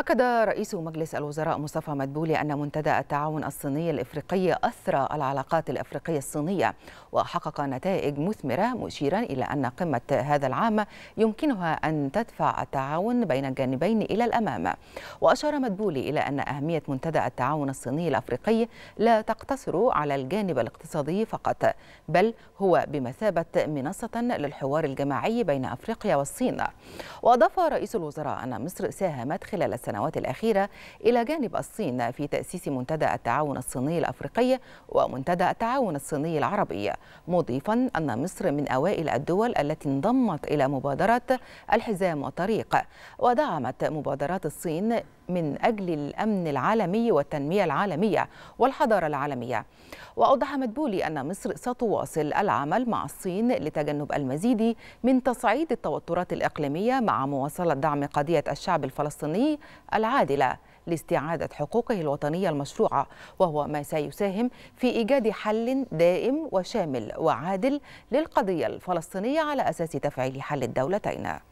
أكد رئيس مجلس الوزراء مصطفى مدبولي أن منتدى التعاون الصيني الإفريقي أثرى العلاقات الإفريقية الصينية وحقق نتائج مثمرة مشيرا إلى أن قمة هذا العام يمكنها أن تدفع التعاون بين الجانبين إلى الأمام وأشار مدبولي إلى أن أهمية منتدى التعاون الصيني الأفريقي لا تقتصر على الجانب الاقتصادي فقط بل هو بمثابة منصة للحوار الجماعي بين أفريقيا والصين وأضاف رئيس الوزراء أن مصر ساهمت خلال السنوات الأخيرة إلى جانب الصين في تأسيس منتدى التعاون الصيني الأفريقي ومنتدى التعاون الصيني العربي مضيفا أن مصر من أوائل الدول التي انضمت إلى مبادرة الحزام والطريق ودعمت مبادرات الصين من أجل الأمن العالمي والتنمية العالمية والحضارة العالمية وأوضح مدبولي أن مصر ستواصل العمل مع الصين لتجنب المزيد من تصعيد التوترات الإقليمية مع مواصلة دعم قضية الشعب الفلسطيني العادلة لاستعادة حقوقه الوطنية المشروعة وهو ما سيساهم في إيجاد حل دائم وشامل وعادل للقضية الفلسطينية على أساس تفعيل حل الدولتين